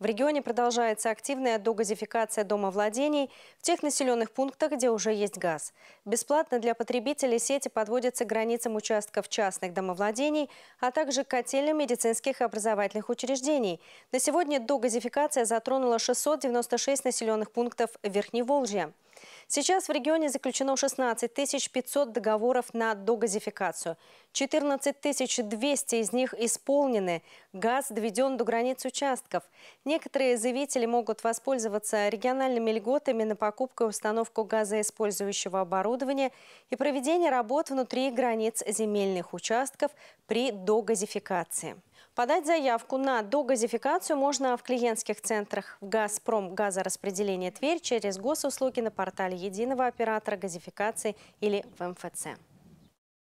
В регионе продолжается активная догазификация домовладений в тех населенных пунктах, где уже есть газ. Бесплатно для потребителей сети подводятся границам участков частных домовладений, а также котельным медицинских и образовательных учреждений. На сегодня догазификация затронула 696 населенных пунктов Верхневолжья. Сейчас в регионе заключено 16 500 договоров на догазификацию. 14 200 из них исполнены. Газ доведен до границ участков. Некоторые заявители могут воспользоваться региональными льготами на покупку и установку газоиспользующего оборудования и проведение работ внутри границ земельных участков при догазификации. Подать заявку на догазификацию можно в клиентских центрах в «Газпром» газораспределение Тверь через госуслуги на портале единого оператора газификации или в МФЦ.